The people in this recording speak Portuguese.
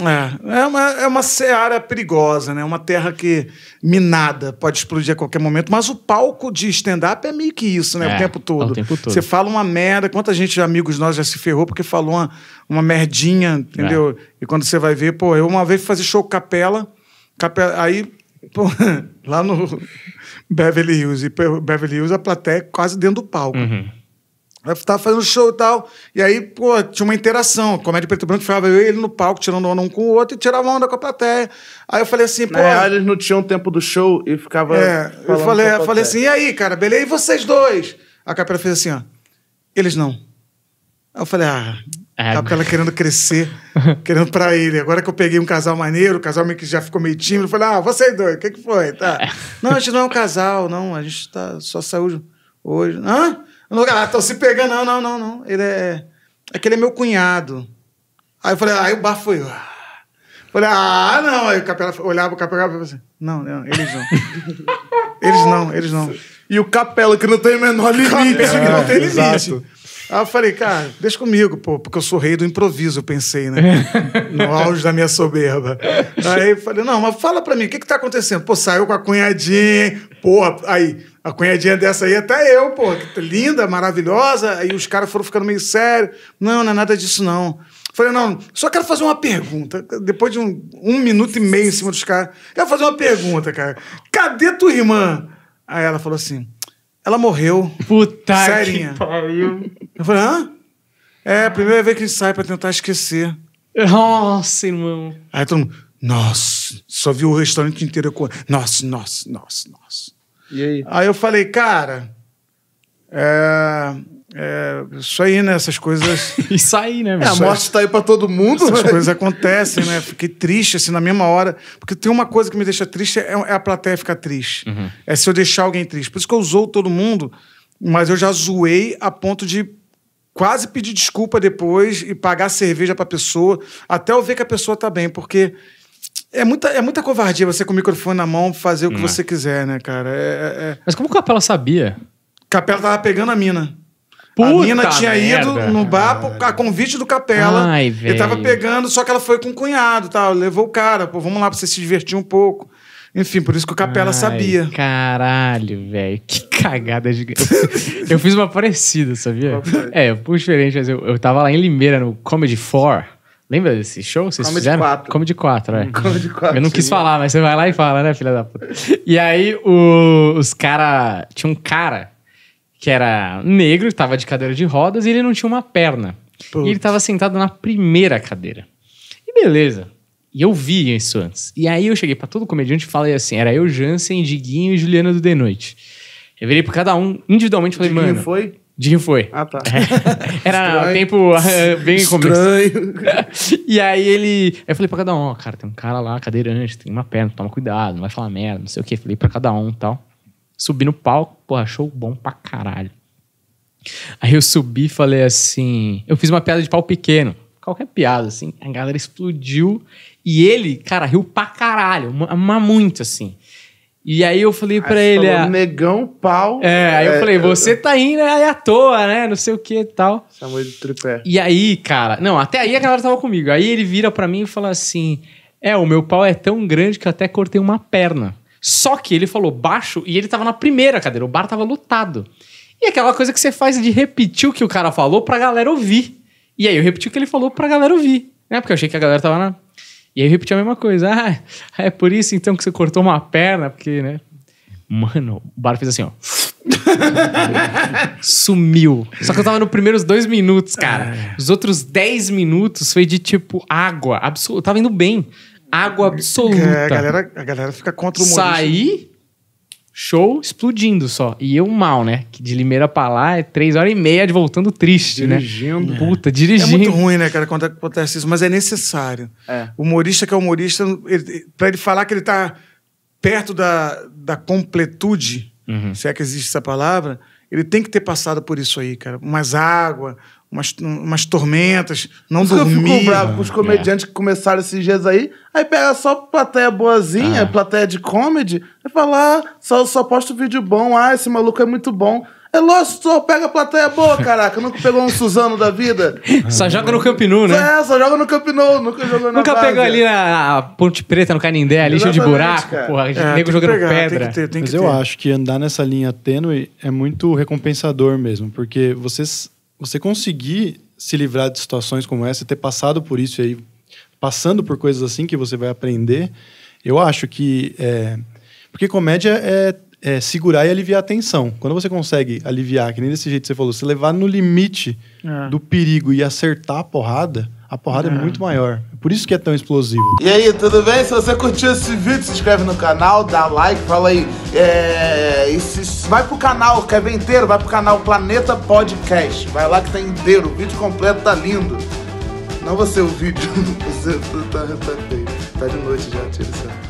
É, é uma, é uma seara perigosa, né? Uma terra que minada, pode explodir a qualquer momento. Mas o palco de stand-up é meio que isso, né? É, o tempo é todo. É o tempo todo. Você fala uma merda, quanta gente, amigos nossos, já se ferrou porque falou uma, uma merdinha, entendeu? É. E quando você vai ver, pô, eu uma vez fui fazer show capela, capela aí, pô, lá no Beverly Hills, e Beverly Hills a plateia é quase dentro do palco. Uhum. Eu tava fazendo show e tal. E aí, pô, tinha uma interação. A comédia Preto Branco ficava eu e ele no palco, tirando onda um com o outro e tirava onda com a plateia. Aí eu falei assim, pô. Na real, eles não tinham tempo do show e ficava. É, eu falei, eu falei assim, e aí, cara, beleza? E vocês dois? A capela fez assim, ó. Eles não. Aí eu falei, ah, é. capela querendo crescer, querendo pra ele. Agora que eu peguei um casal maneiro, o casal meio que já ficou meio tímido, eu falei, ah, vocês dois, o que, que foi? Tá. É. Não, a gente não é um casal, não, a gente tá só saiu hoje. Hã? Ah, estão se pegando. Não, não, não, não. Ele é. É que ele é meu cunhado. Aí eu falei, aí o bar foi. Ah. Falei, ah, não. Aí o capela olhava o capela e falou assim: não, não, eles não. eles não, eles não. E o capela que não tem o menor limite. Capela que não tem é, limite. Exato. Aí eu falei, cara, deixa comigo, pô, porque eu sou rei do improviso, eu pensei, né? No auge da minha soberba. Aí eu falei, não, mas fala pra mim, o que que tá acontecendo? Pô, saiu com a cunhadinha, porra, aí, a cunhadinha dessa aí até eu, pô, linda, maravilhosa. Aí os caras foram ficando meio sérios. Não, não é nada disso, não. Falei, não, só quero fazer uma pergunta. Depois de um, um minuto e meio em cima dos caras, quero fazer uma pergunta, cara. Cadê tua irmã? Aí ela falou assim ela morreu. Puta Serinha. que pariu. Eu falei, hã? É, a primeira vez que sai pra tentar esquecer. Nossa, irmão. Aí todo mundo, nossa, só viu o restaurante inteiro. Com... Nossa, nossa, nossa, nossa. E aí? Aí eu falei, cara, é... É, isso aí, né? Essas coisas. isso aí, né? É, a morte está aí para todo mundo. Essas né? coisas acontecem, né? Fiquei triste, assim, na mesma hora. Porque tem uma coisa que me deixa triste: é, é a plateia ficar triste. Uhum. É se eu deixar alguém triste. Por isso que eu zoo todo mundo, mas eu já zoei a ponto de quase pedir desculpa depois e pagar cerveja para pessoa, até eu ver que a pessoa tá bem, porque. É muita, é muita covardia você com o microfone na mão fazer o que hum. você quiser, né, cara? É, é, é. Mas como que a Capela sabia? Capela tava pegando a mina. Puta a mina tinha merda. ido no bar a convite do Capela. Ai, velho. Ele tava pegando, só que ela foi com o cunhado, tá? Levou o cara, pô, vamos lá pra você se divertir um pouco. Enfim, por isso que o Capela Ai, sabia. Caralho, velho. Que cagada gigante. Eu, fiz uma parecida, sabia? É, um pouco diferente, mas eu, eu tava lá em Limeira, no Comedy 4. Lembra desse show? Vocês Comedy fizeram? 4. Comedy 4, é. Uhum. Comedy 4. Eu não quis falar, mas você vai lá e fala, né, filha da puta? E aí, o, os caras. Tinha um cara que era negro, estava de cadeira de rodas e ele não tinha uma perna. Putz. E ele estava sentado na primeira cadeira. E beleza. E eu vi isso antes. E aí eu cheguei para todo comediante e falei assim: era eu, Jansen, Diguinho e Juliana do The Noite. Eu virei para cada um individualmente e falei, Diguinho mano. foi? Diguinho foi. Ah, tá. É. era era tempo ah, bem Estranho. e aí ele. eu falei pra cada um, ó, cara, tem um cara lá, cadeirante, tem uma perna, toma cuidado, não vai falar merda, não sei o quê. Falei pra cada um e tal. Subi no palco, porra, show bom pra caralho. Aí eu subi e falei assim. Eu fiz uma piada de pau pequeno. Qualquer piada, assim. A galera explodiu. E ele, cara, riu pra caralho. Mas muito, assim. E aí eu falei para ele. Falou, ah, negão pau. É, aí eu é, falei, é, é, você tá indo né, aí à toa, né? Não sei o que e tal. Chamou de tripé. E aí, cara, não, até aí a galera tava comigo. Aí ele vira para mim e fala assim: É, o meu pau é tão grande que até cortei uma perna. Só que ele falou baixo e ele tava na primeira cadeira, o bar tava lotado. E aquela coisa que você faz de repetir o que o cara falou pra galera ouvir. E aí eu repeti o que ele falou pra galera ouvir, né? Porque eu achei que a galera tava na. E aí eu repeti a mesma coisa. Ah, é, é por isso então que você cortou uma perna, porque, né? Mano, o bar fez assim, ó. Sumiu. Só que eu tava nos primeiros dois minutos, cara. É. Os outros dez minutos foi de tipo água. Absurdo. Eu tava indo bem. Água é, absoluta. É, a galera, a galera fica contra o humorista. Saí, show explodindo só. E eu mal, né? Que de Limeira pra lá é três horas e meia de voltando triste, dirigindo. né? Puta, dirigindo. É, é muito ruim, né, cara, quando acontece isso, mas é necessário. É. O humorista que é humorista, ele, pra ele falar que ele tá perto da, da completude, uhum. se é que existe essa palavra, ele tem que ter passado por isso aí, cara. Mais água, umas, umas tormentas, não Isso dormia. Eu fico bravo com os ah, comediantes é. que começaram esses dias aí, aí pega só plateia boazinha, ah. plateia de comedy, e fala, ah, só, só posto vídeo bom, ah, esse maluco é muito bom. É lógico, só pega a plateia boa, caraca. Nunca pegou um Suzano da vida. só joga no Campinu, né? É, só joga no Campinu, nunca jogou na Nunca base. pegou ali na Ponte Preta, no Canindé, ali cheio de buraco, cara. porra, é, nego jogando pegar, pedra. Tem que ter, tem Mas que eu ter. acho que andar nessa linha tênue é muito recompensador mesmo, porque vocês você conseguir se livrar de situações como essa, ter passado por isso aí, passando por coisas assim que você vai aprender, eu acho que. É... porque comédia é, é, segurar e aliviar a tensão. Quando você consegue aliviar, que nem desse jeito que você falou, você levar no limite é. do perigo e acertar a porrada, a porrada é. muito maior. É por isso que é tão explosivo. E aí, tudo bem? Se você curtiu esse vídeo, se inscreve no canal, dá like, fala aí. É... E se... Vai pro canal, quer ver inteiro? Vai pro canal Planeta Podcast. Vai lá que tá inteiro. O vídeo completo tá lindo. Não você o vídeo. Você tá, tá feio. Tá, tá de noite já, tira isso.